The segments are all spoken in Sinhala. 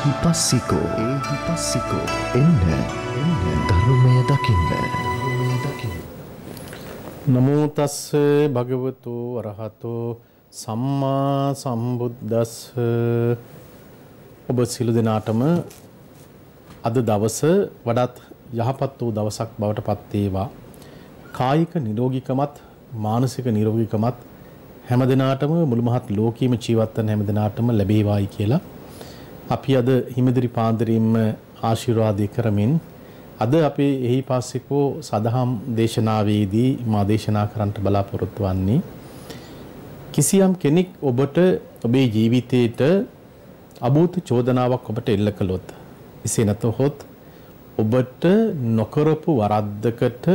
එහි පස්සිකෝ ඒහි පස්සිකෝ එන්න එන්න ධර්මය දකින්න නමුතස්ස භගවතු වරහතු සම්මා සම්බුද්දස්ස ඔබ සිළු දෙනාටම අද දවස වඩත් යහපත් වූ දවසක් බවට පත්වේවා කායික නිරෝගිකමත් මානසික නිරෝගිකමත් හැම දෙනාටම මුළු මහත් ලෝකීම ජීවත් වන හැම දෙනාටම ලැබේවායි කියලා අපි අද හිමිදිරි පාන්දරින්ම ආශිර්වාදය කරමින් අද අපේ එහි පාස්සිකෝ සදහම් දේශනාවේදී මා දේශනා කරන්නට බලාපොරොත්තු වෙන්නේ කිසියම් කෙනෙක් ඔබට ඔබේ ජීවිතේට අභූත චෝදනාවක් ඔබට එල්ල කළොත් එසේ නැතහොත් ඔබට නොකරපු වරද්දකට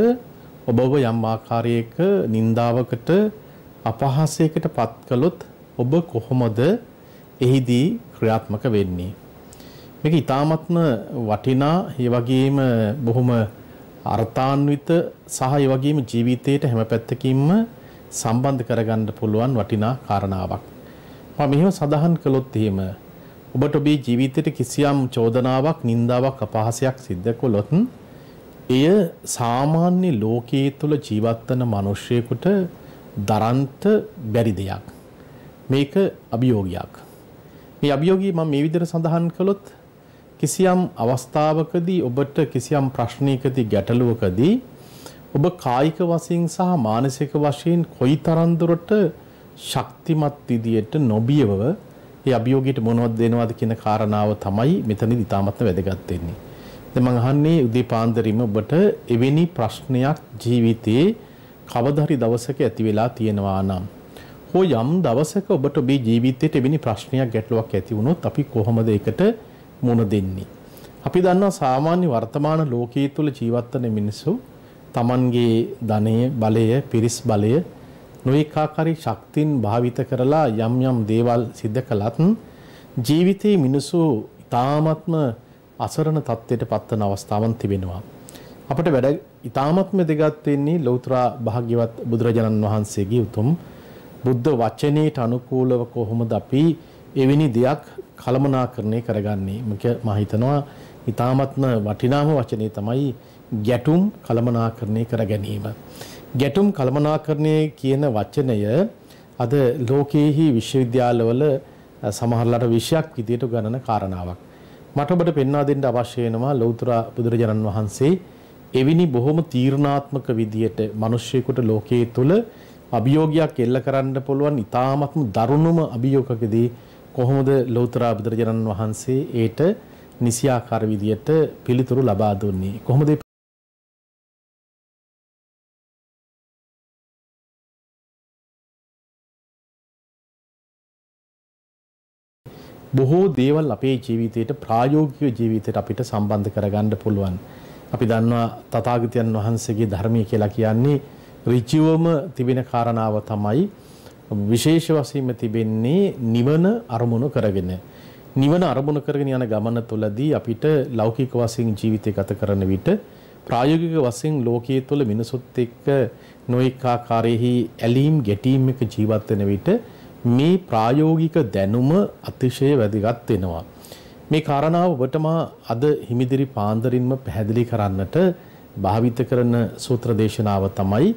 ඔබව යම් ආකාරයක නින්දාවකට අපහාසයකට පත් කළොත් ඔබ කොහොමද එහිදී ක්‍රියාත්මක වෙන්නේ. මේක ඊ타ත්ම වටිනා, ඒ වගේම බොහොම අර්ථාන්විත සහ ඒ වගේම ජීවිතයට හැම පැත්තකින්ම සම්බන්ධ කරගන්න පුළුවන් වටිනා කාරණාවක්. මම මෙහෙම සඳහන් කළොත් එහෙම ඔබට ඔබේ ජීවිතයට කිසියම් චෝදනාවක්, නින්දාවක්, අපහාසයක් සිද්ධ කළොත් එය සාමාන්‍ය ලෝකයේ තුල ජීවත් වන මිනිසෙකුට දරන්ට බැරි දෙයක්. මේක අභියෝගයක්. මේ අභියෝගය මම මේ විදිහට සඳහන් කළොත් කිසියම් අවස්ථාවකදී ඔබට කිසියම් ප්‍රශ්නයකදී ගැටලුවකදී ඔබ කායික වශයෙන් සහ මානසික වශයෙන් කොයිතරම් දුරට ශක්තිමත් විදියට නොබියව ඒ අභියෝගයට මොනවද දෙනවද කියන කාරණාව තමයි මෙතනදි ඉතාමත්ම වැදගත් වෙන්නේ. දැන් මම අහන්නේ උදේ පාන්දරින්ම ඔබට එවැනි ප්‍රශ්නයක් ජීවිතයේ කවදාහරි දවසක ඇති වෙලා තියෙනවා නම් හෝ යම් දවසක ඔබට ඔබේ ජීවිතයට එවැනි ප්‍රශ්නයක් ගැටලුවක් ඇති වුණොත් අපි කොහොමද ඒකට මුණ දෙන්නේ? අපි දන්නවා සාමාන්‍ය වර්තමාන ලෝකයේ තුල ජීවත් වෙන මිනිස්සු Tamanගේ ධනය, බලය, පිරිස් බලය නොඒකාකාරී ශක්තින් භාවිත කරලා යම් යම් දේවල් සිද්ධ කළත් ජීවිතයේ මිනිසු ඉතාමත්ම අසරණ තත්ත්වයට පත්වන අවස්ථාවන් තිබෙනවා. අපට වැඩ ඉතාමත්ම දෙගත් වෙන්නේ ලෞතර භාග්‍යවත් බුදුරජාණන් වහන්සේගේ උතුම් බුද්ධ වචනයට අනුකූලව කොහොමද අපි එවැනි දෙයක් කළමනාකරණය කරගන්නේ මම හිතනවා ඊ타මත්ම වටිනාම වචනේ තමයි ගැටුම් කළමනාකරණය කර ගැනීම ගැටුම් කළමනාකරණය කියන වචනය අද ලෝකයේහි විශ්වවිද්‍යාලවල සමහරලාට විෂයක් විදියට ගණන කාරණාවක් මට ඔබට පෙන්වා දෙන්න අවශ්‍ය වෙනවා ලෞතර බුදුරජාණන් වහන්සේ එවිනි බොහොම තීර්ණාත්මක විදියට මිනිස්සෙකුට ලෝකයේ තුල අභියෝගයක් එල්ල කරන්න පුළුවන් ඉතාමත්ම දරුණුම අභියෝගකදී කොහොමද ලෞතර බුදුරජාණන් වහන්සේ ඒට නිසියාකාර විදියට පිළිතුරු ලබා දුන්නේ කොහොමද බොහෝ දේවල් අපේ ජීවිතයට ප්‍රායෝගික ජීවිතයට අපිට සම්බන්ධ කරගන්න පුළුවන්. අපි දන්නවා තථාගතයන් වහන්සේගේ ධර්මය කියලා කියන්නේ ඍජුවම තිබෙන කාරණාව තමයි විශේෂ වශයෙන්ම තිබෙන්නේ නිවන අරමුණු කරගෙන. නිවන අරමුණු කරගෙන යන ගමන තුළදී අපිට ලෞකික වශයෙන් ජීවිතය ගත කරන විට ප්‍රායෝගික වශයෙන් ලෝකයේ තුළ මිනිසුත් එක්ක නොඑක ආකාරයෙහි ඇලීම් ගැටීම් එක ජීවත් වෙන විට මේ ප්‍රායෝගික දැනුම අතිශය වැදගත් වෙනවා. මේ කාරණාව ඔබටම අද හිමිදිරි පාන්දරින්ම පැහැදිලි කරන්නට භාවිත කරන සූත්‍ර දේශනාව තමයි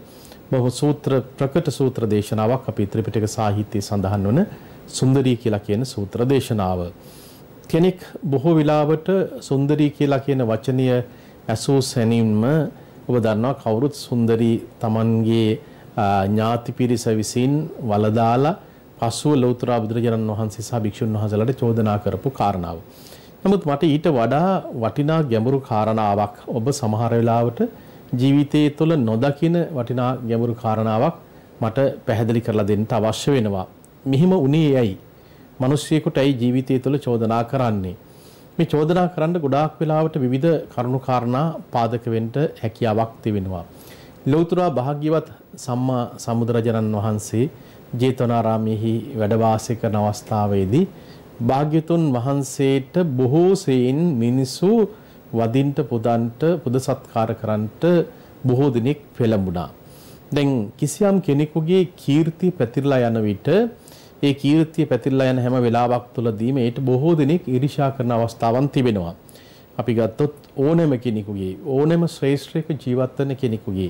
බොහෝ සූත්‍ර ප්‍රකට සූත්‍ර දේශනාවක් අපේ ත්‍රිපිටක සාහිත්‍යයේ සඳහන් වන සුන්දරී කියලා කියන සූත්‍ර දේශනාව. කෙනෙක් බොහෝ වෙලාවට සුන්දරී කියලා කියන වචනය ඇසූ සැනින්ම ඔබ දන්නවා කවුරුත් සුන්දරී Tamanගේ ඥාති පිරිස විසින් වලදාලා පසුව ලෞතර බුදුරජාණන් වහන්සේ සහ භික්ෂුන් වහන්සේලාට චෝදනා කරපු කාරණාව. නමුත් මට ඊට වඩා වටිනා ගැඹුරු කාරණාවක් ඔබ සමහර වෙලාවට ජීවිතයේ තුළ නොදකින වටිනා ගැඹුරු කාරණාවක් මට පැහැදිලි කරලා දෙන්න අවශ්‍ය වෙනවා. මෙහිම උනේ ඇයි? මිනිස්සෙකුට ඇයි ජීවිතය තුළ චෝදනා කරන්නේ? මේ චෝදනා කරන්න ගොඩාක් වෙලාවට විවිධ කරුණු කාරණා පාදක වෙන්න හැකියාවක් තිබෙනවා. ලෞතර භාග්‍යවත් සම්මා සම්බුදුරජාණන් වහන්සේ ජේතවනාරාමයේහි වැඩ වාසය කරන අවස්ථාවේදී භාග්‍යතුන් වහන්සේට බොහෝ සෙයින් මිනිසු වදින්ට පුදන්ට පුද සත්කාර කරන්නට බොහෝ දිනෙක පෙළඹුණා. දැන් කිසියම් කෙනෙකුගේ කීර්තිය පැතිරලා යන විට ඒ කීර්තිය පැතිරලා යන හැම වෙලාවක් තුළදීම ඒට බොහෝ දිනෙක ඊර්ෂ්‍යා කරන අවස්ථාවන් තිබෙනවා. අපි ගත්තොත් ඕනෑම කෙනෙකුගේ ඕනෑම ශ්‍රේෂ්ඨයක ජීවත් වෙන කෙනෙකුගේ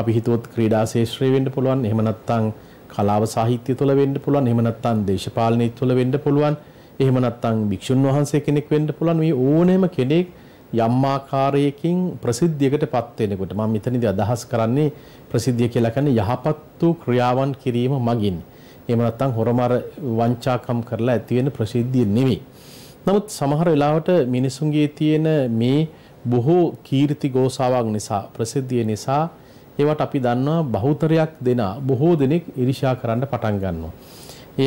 අපි හිතුවොත් ක්‍රීඩා ශාස්ත්‍රය වෙන්න පුළුවන් එහෙම නැත්නම් කලාව සාහිත්‍ය තුළ වෙන්න පුළුවන් එහෙම නැත්නම් දේශපාලනය තුළ වෙන්න පුළුවන් එහෙම නැත්නම් භික්ෂුන් වහන්සේ කෙනෙක් වෙන්න පුළුවන් මේ ඕනෑම කෙනෙක් යම් ආකාරයකින් ප්‍රසිද්ධියකටපත් වෙනකොට මම මෙතනදී අදහස් කරන්නේ ප්‍රසිද්ධිය කියලා කියන්නේ යහපත් වූ ක්‍රියාවන් කිරීම මගින්. එහෙම නැත්නම් හොරමර වංචාකම් කරලා ඇති වෙන ප්‍රසිද්ධිය නෙවෙයි. නමුත් සමහර වෙලාවට මිනිසුන්ගේ තියෙන මේ බොහෝ කීර්ති ගෝසාවක් නිසා ප්‍රසිද්ධිය නිසා ඒවට අපි දන්නවා බහුතරයක් දෙනා බොහෝ දෙනෙක් ඉරිෂා කරන්න පටන් ගන්නවා.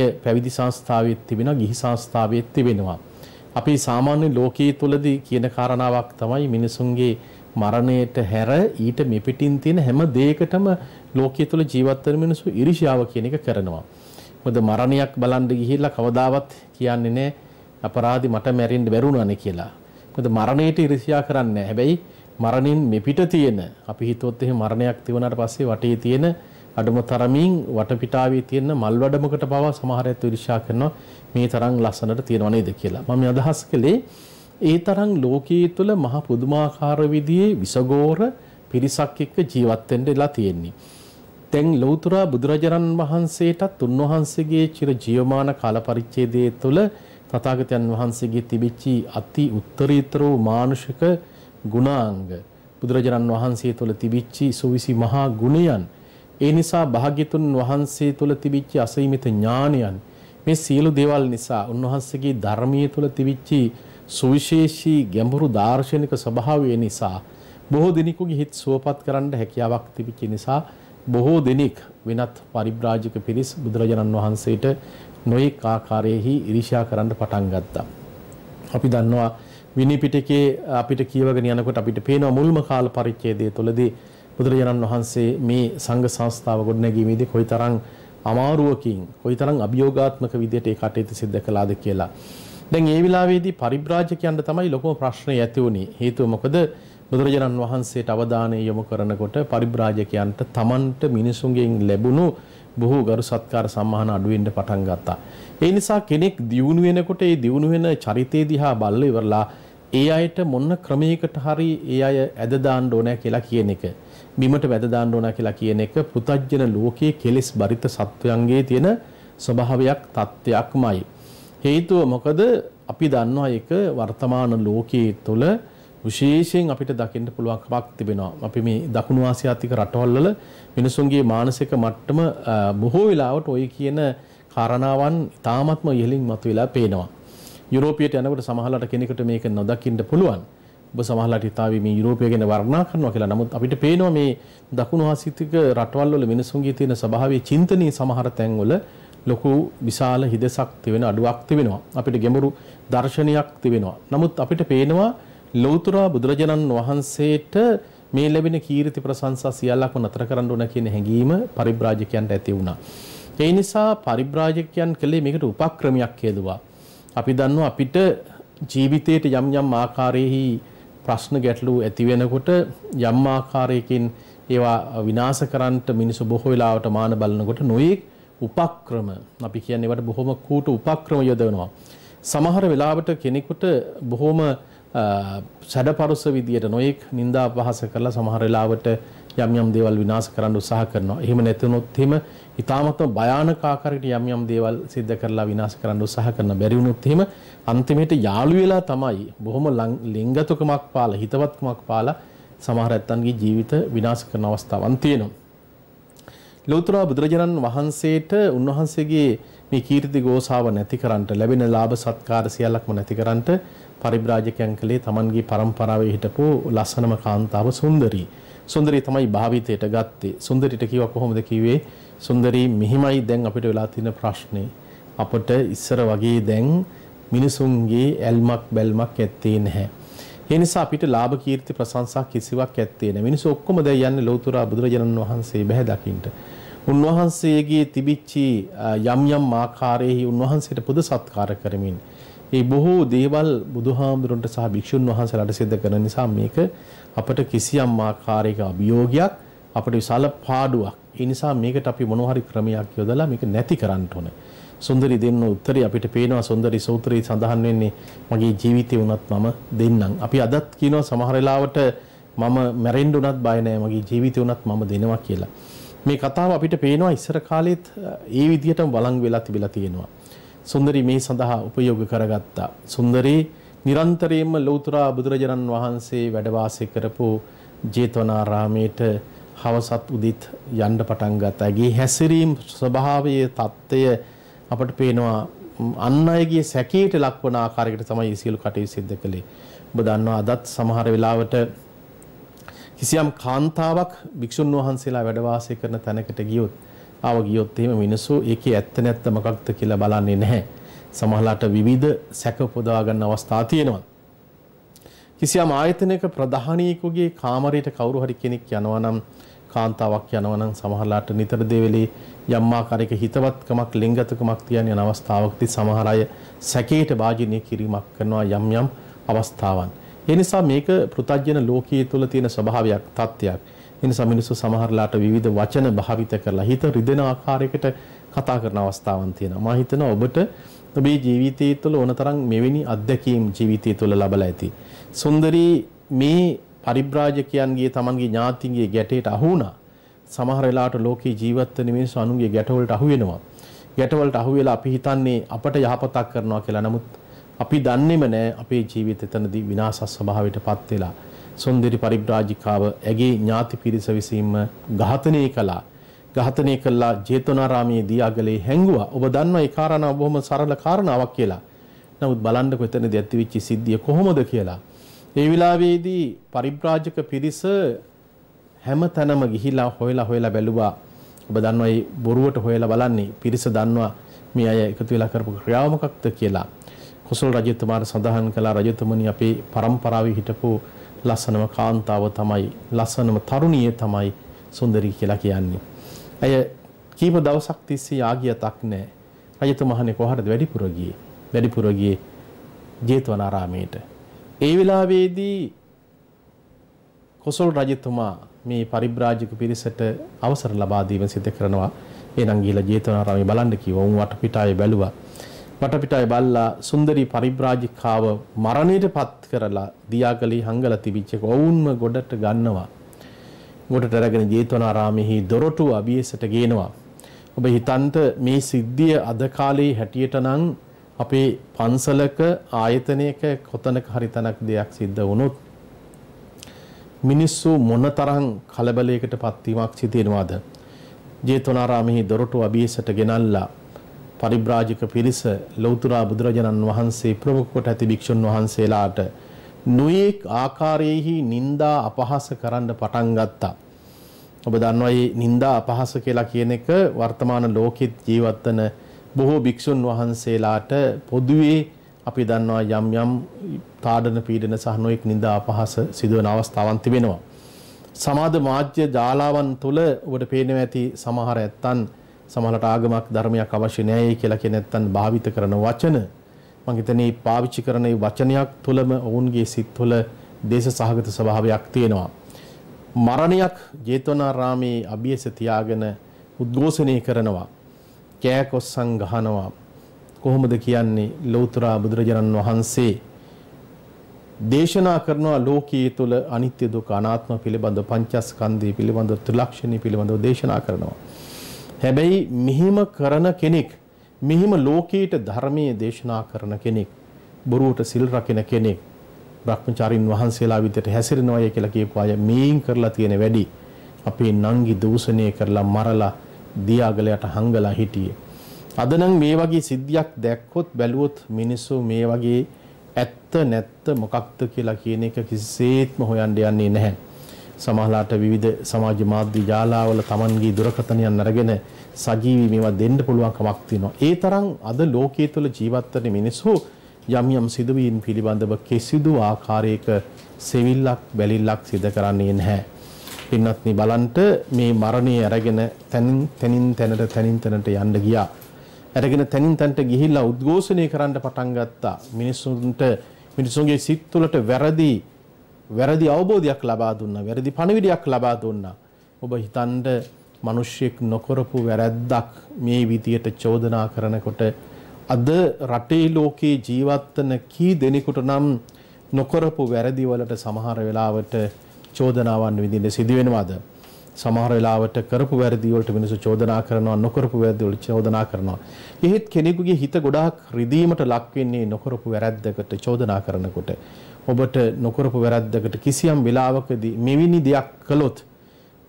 එය පැවිදි සංස්ථාවෙත් තිබෙනවා ගිහි සංස්ථාවෙත් තිබෙනවා. අපි සාමාන්‍ය ලෝකයේ තුලදී කියන කාරණාවක් තමයි මිනිසුන්ගේ මරණයට හැර ඊට මෙපිටින් තියෙන හැම දෙයකටම ලෝකයේ තුල ජීවත් වෙන මිනිස්සු iriසියාව කියන එක කරනවා. මොකද මරණයක් බලන්න ගිහිල්ලා කවදාවත් කියන්නේ නැහැ අපරාධි මට මැරෙන්න බැරුණානේ කියලා. මොකද මරණයට iriසියා කරන්නේ නැහැ. හැබැයි මරණින් මෙපිට තියෙන අපි හිතුවොත් එහෙම මරණයක් තිබුණාට පස්සේ වටේ තියෙන අඩුම තරමින් වටපිටාවේ තියෙන මල් වැඩමකට පවා සමහර අය තුරිෂා කරනවා මේ තරම් ලස්සනට තියෙනව නේද කියලා. මම අදහස් කළේ ඒ තරම් ලෝකයේ තුල මහ පුදුමාකාර විදිහේ විසගෝර පිරිසක් එක්ක ජීවත් වෙන්න ඉලා තියෙන්නේ. දැන් ලෞතර බුදුරජාණන් වහන්සේටත් උන්වහන්සේගේ චිර ජීවමාන කාල පරිච්ඡේදයේ තුල තථාගතයන් වහන්සේගේ තිබිච්චි අති උත්තරීතර වූ මානුෂික ගුණාංග බුදුරජාණන් වහන්සේ තුළ තිබිච්චි සුවිසි මහා ගුණයන් ඒ නිසා භාග්‍යතුන් වහන්සේ තුල තිබිච්ච අසීමිත ඥානයන් මේ සියලු දේවල් නිසා උන්වහන්සේගේ ධර්මයේ තුල තිබිච්ච සුවිශේෂී ගැඹුරු දාර්ශනික ස්වභාවය නිසා බොහෝ දිනෙකගේ හිත සුවපත් කරන්න හැකියාවක් තිබිච්ච නිසා බොහෝ දිනෙක වෙනත් පරිබ්‍රාජක පිරිස් බුදුරජාණන් වහන්සේට නොඑක ආකාරයෙහි ඉරිෂා කරන්න පටන් ගත්තා. අපි දන්නවා විනි පිටකේ අපිට කියවගෙන යනකොට අපිට පේනවා මුල්ම කාල පරිච්ඡේදය තුළදී බුදුරජාණන් වහන්සේ මේ සංඝ සංස්ථාව ගොඩනැගීමේදී කොයිතරම් අමාරුවකින් කොයිතරම් අභියෝගාත්මක විදියට ඒ කටයුතු සිද්ධ කළාද කියලා. දැන් ඒ වෙලාවේදී පරිබ්‍රාජකයන්ට තමයි ලොකුම ප්‍රශ්නේ ඇති වුණේ. හේතුව මොකද බුදුරජාණන් වහන්සේට අවධානය යොමු කරනකොට පරිබ්‍රාජකයන්ට Tamanට මිනිසුන්ගෙන් ලැබුණු බොහෝ ගරු සත්කාර සම්මාන අඩුවෙන්න පටන් ගත්තා. ඒ නිසා කෙනෙක් දියුණු වෙනකොට ඒ දියුණු වෙන චරිතය දිහා බලලා ඉවරලා ඒ අයට මොන ක්‍රමයකට හරි ඒ අය ඇද දාන්න ඕනෑ කියලා කියන එක බිමට වැද දාන්න ඕනෑ කියලා කියන එක පුතජන ලෝකයේ කෙලෙස් බරිත සත්වයන්ගේ තියෙන ස්වභාවයක් තත්ත්වයක්මයි හේතුව මොකද අපි දන්නවා ඒක වර්තමාන ලෝකයේ තුල විශේෂයෙන් අපිට දකින්න පුළුවන් කමක් තිබෙනවා. අපි මේ දකුණු ආසියාතික රටවල්වල මිනිසුන්ගේ මානසික මට්ටම බොහෝ වෙලාවට ওই කියන කාරණාවන් තාමත්ම ඉහළින් මතුවලා පේනවා. යුරෝපියට යනකොට සමහරලාට කෙනෙකුට මේක නොදකින්න පුළුවන්. ඔබ සමහරලාට හිතාවි මේ යුරෝපය ගැන වර්ණනා කරනවා කියලා. නමුත් අපිට පේනවා මේ දකුණු ආසියාතික රටවල් වල මිනිසුන්ගේ තියෙන ස්වභාවයේ චින්තනයේ සමහර තැන්වල ලොකු විශාල හිදසක් තිබෙන අඩුවක් තිබෙනවා. අපිට ගැඹුරු දර්ශනයක් තිබෙනවා. නමුත් අපිට පේනවා ලෞතර බුදුරජාණන් වහන්සේට මේ ලැබෙන කීර්ති ප්‍රශංසා සියල්ලක්ම නතර කරන්න ඕන කියන හැඟීම පරිබ්‍රාජකයන්ට ඇති වුණා. ඒ නිසා පරිබ්‍රාජකයන් කලේ මේකට උපක්‍රමයක් හේදුවා. අපි දන්නවා අපිට ජීවිතයට යම් යම් ආකාරයෙහි ප්‍රශ්න ගැටලු ඇති වෙනකොට යම් ආකාරයකින් ඒවා විනාශ කරන්නට මිනිස්සු බොහෝ වෙලාවට මාන බලනකොට නොයෙක් උපක්‍රම අපි කියන්නේ ඒවට බොහොම කූට උපක්‍රම යොදවනවා. සමහර වෙලාවට කෙනෙකුට බොහොම සැඩපරුස විදියට නොයෙක් නිඳා අපහාස කරලා සමහර වෙලාවට යම් යම් දේවල් විනාශ කරන්න උත්සාහ කරනවා. එහෙම නැතුනොත් එහෙම ඊටාමත්ම භයානක ආකාරයට යම් යම් දේවල් සිද්ධ කරලා විනාශ කරන්න උත්සාහ කරන බැරි වුණොත් එහෙම අන්තිමේට යාළු වෙලා තමයි බොහොම ලිංගතුකමක් පාලා හිතවත්කමක් පාලා සමහර ඇත්තන්ගේ ජීවිත විනාශ කරන අවස්ථාවන් තියෙනවා. ලෞතර බුදුරජාණන් වහන්සේට උන්වහන්සේගේ මේ කීර්ති ගෝසාව නැති කරන්නට ලැබෙන ලාභ සත්කාර සියල්ලක්ම නැති කරන්නට පරිබ්‍රාජකයන් කලේ Tamanගේ પરම්පරාවේ හිටපු ලස්සනම කාන්තාව සුන්දරී සුන්දරී තමයි භාවිතයට ගත්තේ. සුන්දරීට කිව්වා කොහොමද කිව්වේ? සුන්දරී මෙහිමයි දැන් අපිට වෙලා තියෙන ප්‍රශ්නේ. අපට ඉස්සර වගේ දැන් මිනිසුන්ගේ ඇල්මක් බැල්මක් ඇත්තේ නැහැ. ඒ නිසා අපිට ලාභ කීර්ති ප්‍රශංසා කිසිවක් ඇත්තේ නැහැ. මිනිස්සු ඔක්කොම දැන් යන්නේ ලෞතර බුදුරජාණන් වහන්සේ බැහැ දකින්න. උන්වහන්සේගේ තිබිච්ච යම් යම් ආකාරයේ උන්වහන්සේට පුද සත්කාර කරමින් ඒ බොහෝ දේවල් බුදුහාමුදුරන්ට සහ භික්ෂුන් වහන්සේලාට සිද්ධ කරන නිසා මේක අපට කිසියම් ආකාරයක අභියෝගයක් අපට විශාල පාඩුවක්. ඒ නිසා මේකට අපි මොනවා ක්‍රමයක් යොදලා මේක නැති කරන්න ඕනේ. සුන්දරි දෙන්න උත්තරي අපිට පේනවා සුන්දරි සූත්‍රයේ සඳහන් වෙන්නේ මගේ ජීවිතේ වුණත් මම දෙන්නම්. අපි අදත් කියනවා සමහර වෙලාවට මම මැරෙන්න උනත් බය නැහැ මගේ ජීවිතේ උනත් මම දෙනවා කියලා. මේ කතාව අපිට පේනවා ඉස්සර කාලෙත් ඒ විදිහටම බලන් වෙලා තිබිලා තියෙනවා. සුන්දරි මේ සඳහා උපයෝග කරගත්තා. සුන්දරි නිරන්තරයෙන්ම ලෞතර බුදුරජාණන් වහන්සේ වැඩ කරපු ජේතවනාරාමේට හවසත් උදිත් යන්න පටන් ගත්තා. ගේ හැසිරීම ස්වභාවයේ தত্ত্বය අපට පේනවා අන් අයගේ සැකයට ලක්වන ආකාරයකට තමයි මේ සියලු කටයුතු සිද්ධ කළේ. ඔබ දන්නවා අදත් සමහර වෙලාවට කිසියම් කාන්තාවක් භික්ෂුන් වහන්සේලා වැඩ කරන තැනකට ගියොත් ආව ගියොත් එහෙම මිනිස්සු ඒකේ ඇත්ත නැත්ත මොකක්ද කියලා බලන්නේ නැහැ. සමහරලාට විවිධ සැක උපදවා ගන්න අවස්ථා තියෙනවා. කිසියම් ආයතනයක ප්‍රධානීකුගේ කාමරයට කවුරු හරි කෙනෙක් යනවා නම් කාන්තාවක් යනවා නම් සමහරලාට නිතර දෙවෙලේ යම් ආකාරයක හිතවත්කමක් ලිංගතකමක් තියන යන අවස්ථාවකදී සමහර අය සැකයට භාජනය කිරීමක් කරනවා යම් යම් අවස්ථාවන්. ඒ නිසා මේක පෘථජන ලෝකයේ තුල තියෙන ස්වභාවයක්, තත්ත්වයක්. එනිසා මිනිස්සු සමහරලාට විවිධ වචන භාවිත කරලා හිත රිදෙන ආකාරයකට කතා කරන අවස්ථාවන් තියෙනවා. මම හිතනවා ඔබට ඔබේ ජීවිතය තුළ ඕනතරම් මෙවැනි අත්දැකීම් ජීවිතය තුළ ලබලා ඇති. සුන්දරී මේ පරිබ්‍රාජකයන්ගේ තමන්ගේ ඥාතින්ගේ ගැටේට අහු වුණා. සමහර වෙලාවට ලෝකේ ජීවත් වෙන මිනිස්සු අනුන්ගේ ගැටවලට අහු වෙනවා. ගැටවලට අහු වෙලා අපි හිතන්නේ අපට යහපතක් කරනවා කියලා. නමුත් අපි දන්නේම නැහැ අපේ ජීවිතය එතනදී විනාශස් ස්වභාවයටපත් වෙලා. සුන්දරි පරිබ්‍රාජිකාව ඇගේ ඥාති පිරිස විසින්ම ඝාතනය කළා. ඝාතනය කළා ජේතවනාරාමයේ දියාගලේ හැංගුවා. ඔබ දන්නවා ඒ කාරණාව බොහොම සරල කාරණාවක් කියලා. නමුත් බලන්නකො එතනදී ඇතිවිච්ච සිද්ධිය කොහොමද කියලා. ඒ වෙලාවේදී පරිබ්‍රාජක පිරිස හැම තැනම ගිහිලා හොයලා හොයලා බැලුවා. ඔබ දන්නවා මේ බොරුවට හොයලා බලන්නේ පිරිස දන්නවා මේ අය එකතු වෙලා කරපු ක්‍රියාව මොකක්ද කියලා. කුසල රජතුමාට සඳහන් කළා රජතුමනි අපේ පරම්පරාවේ හිටපු ලස්සනම කාන්තාව තමයි ලස්සනම තරුණිය තමයි සුන්දරී කියලා කියන්නේ. ඇය කීප දවසක් තිස්සේ ආගියතක් නැහැ. රජතුමහනේ කොහරද වැඩිපුර ගියේ? වැඩිපුර ගියේ ජේතවනාරාමයට. ඒ වෙලාවේදී කොසල් රජතුමා මේ පරිබ්‍රාජක පිරිසට අවසර ලබා දීම සිදු කරනවා. එනං ගිහිලා ජේතවනාරාමේ බලන්න කිව්වා. උන් වට පිටාවේ බැලුවා. වටපිටයි බල්ලා සුන්දරි පරිබ්‍රාජිකාව මරණයට පත් කරලා දියාගලී හංගල තිබිච්ච එක ඔවුන්ම ගොඩට ගන්නවා. ගොඩට අරගෙන ජේතවනාරාමෙහි දොරටු අභියසට ගේනවා. ඔබ හිතන්ත මේ සිද්ධිය අද කාලේ හැටියට නම් අපේ පන්සලක ආයතනයක කොතනක හරි තැනක් දෙයක් සිද්ධ වුණොත් මිනිස්සු මොනතරම් කලබලයකට පත්වීමක් සිදෙනවද? ජේතවනාරාමෙහි දොරටු අභියසට ගෙනල්ලා පරිබ්‍රාජක පිරිස ලෞතර බුදුරජාණන් වහන්සේ ප්‍රමුඛ කොට ඇති භික්ෂුන් වහන්සේලාට නුයේක් ආකාරයේහි නිന്ദා අපහාස කරන්න පටන් ගත්තා. ඔබ දන්නවා මේ නිന്ദා අපහාස කියලා කියන එක වර්තමාන ලෝකෙත් ජීවත් වෙන බොහෝ භික්ෂුන් වහන්සේලාට පොදුවේ අපි දන්නවා යම් යම් තාඩන පීඩන සහ නොයෙක් නිന്ദා අපහාස සිදුවන අවස්ථාවන් තිබෙනවා. සමාජ මාධ්‍ය ජාලාවන් තුල ඔබට පේනවා ඇති සමහර ඇත්තන් සමහරට ආගමක් ධර්මයක් අවශ්‍ය නැහැ කියලා කියන නැත්තම් භාවිත කරන වචන මම හිතන්නේ පාවිච්චි කරන වචනයක් තුළම ඔවුන්ගේ සිත් තුළ දේශ සහගත ස්වභාවයක් තියෙනවා. මරණයක් ජේතවනාරාමේ අභියස තියාගෙන උද්ඝෝෂණය කරනවා. කෑකොස්සන් ගහනවා. කොහොමද කියන්නේ ලෞතර බුදුරජාණන් වහන්සේ දේශනා කරනවා ලෝකයේ තුල අනිත්‍ය දුක අනාත්ම පිළිබඳ පංචස්කන්ධය පිළිබඳ ත්‍රිලක්ෂණී පිළිබඳව දේශනා කරනවා. හැබැයි මෙහිම කරන කෙනෙක් මෙහිම ලෝකයට ධර්මයේ දේශනා කරන කෙනෙක් බොරුවට සිල් රකින කෙනෙක් භ්‍රමචාරින් වහන්සේලා විදිහට හැසිරෙනවාය කියලා කියපු අය මේන් කරලා තියෙන වැඩි අපේ නංගි දූෂණය කරලා මරලා දියාගලයට හංගලා හිටියේ. අද නම් මේ වගේ සිද්ධියක් දැක්කොත් බැලුවොත් මිනිස්සු මේ වගේ ඇත්ත නැත්ත මොකක්ද කියලා කියන එක කිසිසේත්ම හොයන්න යන්නේ නැහැ. සමහරලාට විවිධ සමාජ මාධ්‍ය ජාලාවල Tamanගේ දුරකථනයන් අරගෙන සජීවී මේවා දෙන්න පුළුවන් කමක් තියෙනවා. ඒ තරම් අද ලෝකයේ තුල ජීවත් වෙන මිනිස්සු යම් යම් සිදුවීම් පිළිබඳව කිසිදු ආකාරයක සෙවිල්ලක් බැලිල්ලක් සිදු කරන්නේ නැහැ. පින්වත්නි බලන්ට මේ මරණය අරගෙන තනින් තනින් තැනට තනින් තැනට යන්න ගියා. අරගෙන තනින් තැනට ගිහිල්ලා උද්ඝෝෂණය කරන්න පටන් ගත්තා. මිනිසුන්ට මිනිසුන්ගේ සිත් තුළට වැරදි වැරදි අවබෝධයක් ලබා දුන්න වැරදි පණවිඩයක් ලබා දුන්න. ඔබ හිතන්ඩ මනුෂ්‍යයෙක් නොකොරපු වැරැද්දක් මේ විදියට චෝදනා කරනකොට අද රටේ ලෝකයේ ජීවත්වන කී දෙනෙකුට නම් නොකොරපු වැරදිවලට සමහර වෙලාවට චෝදනාවන් විදින්න සිදුවෙනවාද. සමහර වෙලාවට කරපු වැරදි වලට මිනිස්සු චෝදනා කරනවා නොකරපු වැරදි වලට චෝදනා කරනවා. එහෙත් කෙනෙකුගේ හිත ගොඩාක් රිදීමට ලක් වෙන්නේ නොකරපු වැරද්දකට චෝදනා කරනකොට. ඔබට නොකරපු වැරද්දකට කිසියම් වෙලාවකදී මෙවැනි දෙයක් කළොත්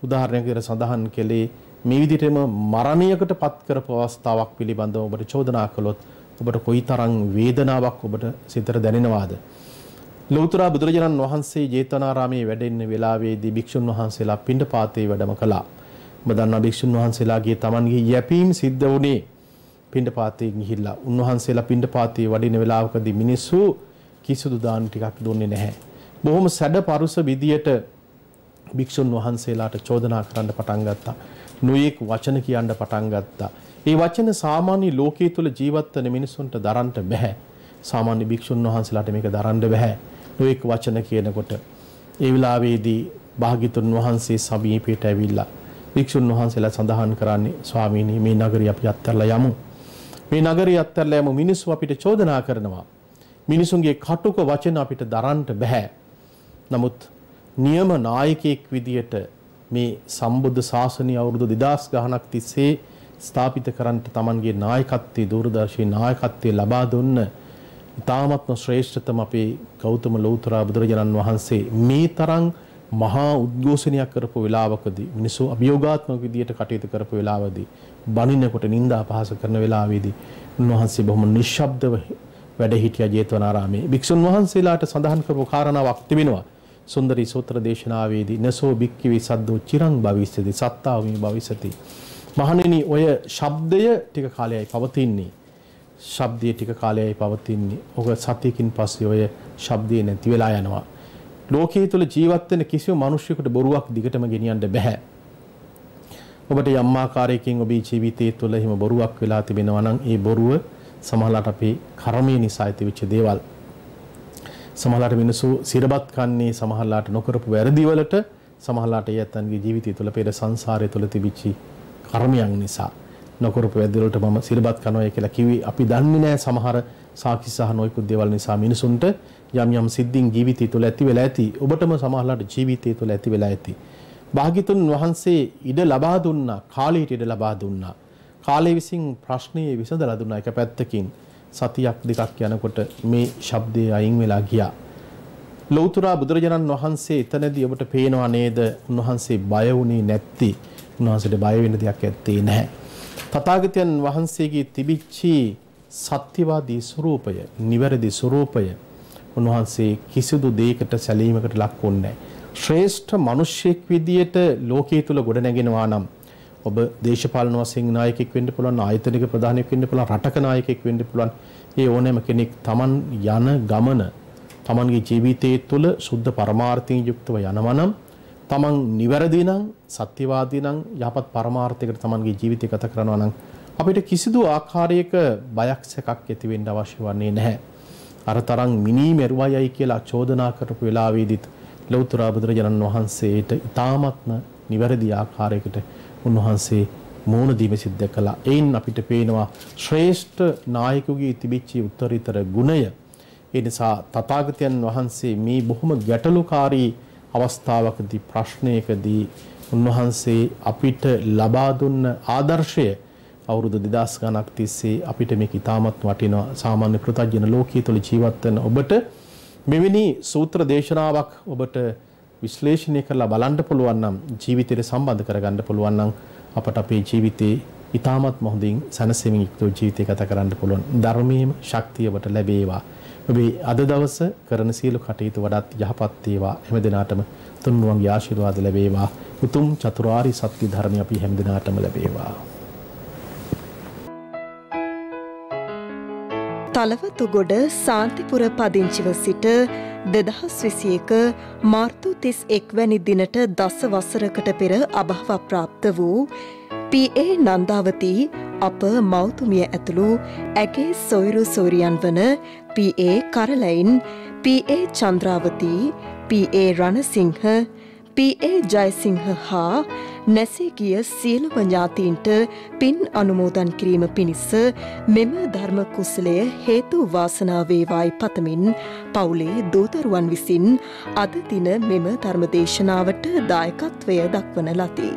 උදාහරණයක් විදිහට සඳහන් කළේ මේ විදිහටම මරණයකට පත් කරපු අවස්ථාවක් පිළිබඳව ඔබට චෝදනා කළොත් ඔබට කොයිතරම් වේදනාවක් ඔබට සිතට දැනෙනවාද? ලෞතර බුදුරජාණන් වහන්සේ ජේතවනාරාමයේ වැඩෙන්න වෙලාවේදී භික්ෂුන් වහන්සේලා පිණ්ඩපාතේ වැඩම කළා. ඔබ දන්නවා භික්ෂුන් වහන්සේලාගේ Tamanගේ යැපීම් සිද්ධ වුණේ පිණ්ඩපාතේ ගිහිල්ලා උන්වහන්සේලා පිණ්ඩපාතේ වඩින වෙලාවකදී මිනිස්සු කිසිදු දාන ටිකක් දුන්නේ නැහැ. බොහොම සැඩ පරුස විදියට භික්ෂුන් වහන්සේලාට චෝදනා කරන්න පටන් ගත්තා. නුයෙක් වචන කියන්න පටන් ගත්තා. ඒ වචන සාමාන්‍ය ලෝකයේ තුල ජීවත් වෙන මිනිසුන්ට දරන්න බෑ. සාමාන්‍ය භික්ෂුන් වහන්සේලාට මේක දරන්න බෑ. නොඑක් වචන කියනකොට ඒ වෙලාවේදී භාග්‍යතුන් වහන්සේ සමීපයට ඇවිල්ලා වික්ෂුන් වහන්සේලා සඳහන් කරන්නේ ස්වාමීනි මේ නගරය අපි අත්හැරලා යමු. මේ නගරය අත්හැරලා යමු මිනිස්සු අපිට චෝදනා කරනවා. මිනිසුන්ගේ කටුක වචන අපිට දරන්න බෑ. නමුත් නියම නායකයෙක් විදියට මේ සම්බුද්ධ ශාසනය අවුරුදු 2000 ගණනක් තිස්සේ ස්ථාපිත කරන්නට Tamanගේ නායකත්වයේ දූරදර්ශී නායකත්වයේ ලබා දුන්න ඉතාමත්ම ශ්‍රේෂ්ඨතම අපේ ගෞතම ලෞතර බුදුරජාණන් වහන්සේ මේ තරම් මහා උද්ඝෝෂණයක් කරපු වෙලාවකදී මිනිස්සු අභියෝගාත්මක විදියට කටයුතු කරපු වෙලාවදී බණිනකොට නිନ୍ଦා අපහාස කරන වෙලාවේදී උන්වහන්සේ බොහොම නිශ්ශබ්දව වැඩ හිටියා ජේතවනාරාමේ භික්ෂුන් වහන්සේලාට සඳහන් කරපු කාරණාවක් තිබෙනවා සුන්දරී සූත්‍ර දේශනාවේදී නසෝ භික්ඛවේ සද්දෝ චිරං භවිස්සති සත්තාවමි භවිස්සති මහණෙනි ඔය ශබ්දය ටික කාලයයි පවතින්නේ ශබ්දය ටික කාලයයි පවතින්නේ. ඔක සතියකින් පස්සේ ඔය ශබ්දය නැති වෙලා යනවා. ලෝකයේ තුල ජීවත් වෙන කිසිම මිනිසෙකුට බොරුවක් දිගටම ගෙනියන්න බෑ. ඔබට යම් ආකාරයකින් ඔබේ ජීවිතයේ තුල හිම බොරුවක් වෙලා තිබෙනවා නම් ඒ බොරුව සමහරවිට අපේ කර්මය නිසා ඇතිවෙච්ච දේවල්. සමහරවිට මිනිසු සිරබත් කන්නේ සමහරලාට නොකරපු වැරදි වලට සමහරලාට ඒ ඇත්තන්ගේ ජීවිතය තුළ පෙර සංසාරය තුළ තිබිච්චි කර්මයන් නිසා නොකරපු වැදවලට මම සිරබත් කනෝය කියලා කිව්වේ අපි දන්නේ නැහැ සමහර සාකි සහ නොයෙකුත් දේවල් නිසා මිනිසුන්ට යම් යම් සිද්ධීන් ජීවිතය තුළ ඇති වෙලා ඇති ඔබටම සමහරලාට ජීවිතය තුළ ඇති වෙලා ඇති භාග්‍යතුන් වහන්සේ ඉඩ ලබා දුන්නා කාලයට ඉඩ ලබා දුන්නා කාලය විසින් ප්‍රශ්නයේ විසඳලා දුන්නා එක පැත්තකින් සතියක් දෙකක් යනකොට මේ ශබ්දය අයින් වෙලා ගියා ලෞතුරා බුදුරජාණන් වහන්සේ එතනදී ඔබට පේනවා නේද උන්වහන්සේ බය වුණේ නැත්ති උන්වහන්සේට බය වෙන්න දෙයක් ඇත්තේ නැහැ තථාගතයන් වහන්සේගේ තිබිච්චි සත්‍යවාදී ස්වરૂපය, නිවැරදි ස්වરૂපය උන්වහන්සේ කිසිදු දෙයකට සැලීමකට ලක් වුන්නේ ශ්‍රේෂ්ඨ මිනිසියෙක් විදියට ලෝකයේ තුල ගොඩ නැගෙනවා නම් ඔබ දේශපාලන වශයෙන් නායකයෙක් වෙන්න පුළුවන් ආයතනික ප්‍රධානයෙක් වෙන්න පුළුවන් රටක නායකයෙක් වෙන්න පුළුවන් ඒ ඕනෑම කෙනෙක් Taman යන ගමන Tamanගේ ජීවිතයේ තුල සුද්ධ පරමාර්ථයෙන් යුක්තව යනවා නම් තමන් නිවැරදි නම් සත්‍යවාදී නම් යහපත් පරමාර්ථයකට තමන්ගේ ජීවිතය ගත කරනවා නම් අපිට කිසිදු ආකාරයක බයක් සැකක් ඇති වෙන්න අවශ්‍ය වන්නේ නැහැ. අර තරම් මිනී මෙරුවයයි කියලා චෝදනා කරපු වෙලාවේදීත් ලෞතර බුදුරජාණන් වහන්සේට ඊ타මත්ම නිවැරදි ආකාරයකට උන්වහන්සේ මෝන දීම සිද්ධ කළා. එයින් අපිට පේනවා ශ්‍රේෂ්ඨ නායකයෙකුගේ තිබිච්ච උත්තරීතර ගුණය. ඒ නිසා තථාගතයන් වහන්සේ මේ බොහොම ගැටලුකාරී අවස්ථාවකදී ප්‍රශ්නයකදී උන්වහන්සේ අපිට ලබා දුන්න ආදර්ශය අවුරුදු 2000 ගණක් තිස්සේ අපිට මේක ඉතාමත් වටිනවා සාමාන්‍ය පෘථජන ලෝකයේ තුල ජීවත් වෙන ඔබට මෙවැනි සූත්‍ර දේශනාවක් ඔබට විශ්ලේෂණය කරලා බලන්න පුළුවන් නම් ජීවිතයට සම්බන්ධ කරගන්න පුළුවන් නම් අපට අපේ ජීවිතේ ඉතාමත් මොහොඳින් සැනසෙමින් යුක්ත ජීවිතය ගත කරන්න පුළුවන් ධර්මයේම ශක්තිය ඔබට ලැබේවා ඔබේ අද දවස කරන සියලු කටයුතු වඩාත් යහපත් වේවා. හැම දිනාටම තුන්වන්ගේ ආශිර්වාද ලැබේවා. උතුම් චතුරාර්ය සත්‍ය ධර්මය අපි හැම දිනාටම ලැබේවා. තලවතුගොඩ සාන්තිපුර පදිංචිව සිට 2021 මාර්තු 31 වැනි දිනට දස වසරකට පෙර අභව ප්‍රාප්ත වූ පී.ඒ. නන්දාවතී අප මෞතුමිය ඇතුළු ඇගේ සොයුරු සූරියන් වන පA කරලයින් පA චන්ද්‍රාවතී පA රණසිංහ පA ජයසිංහ හා නැසී ගිය සියලුම ඥාතීන්ට පින් අනුමෝදන් කිරීම පිණිස මෙම ධර්ම කුසලය හේතු වාසනා වේවායි පතමින් පවුලේ දූතරුවන් විසින් අද දින මෙම ධර්ම දේශනාවට දායකත්වය දක්වන ලදී.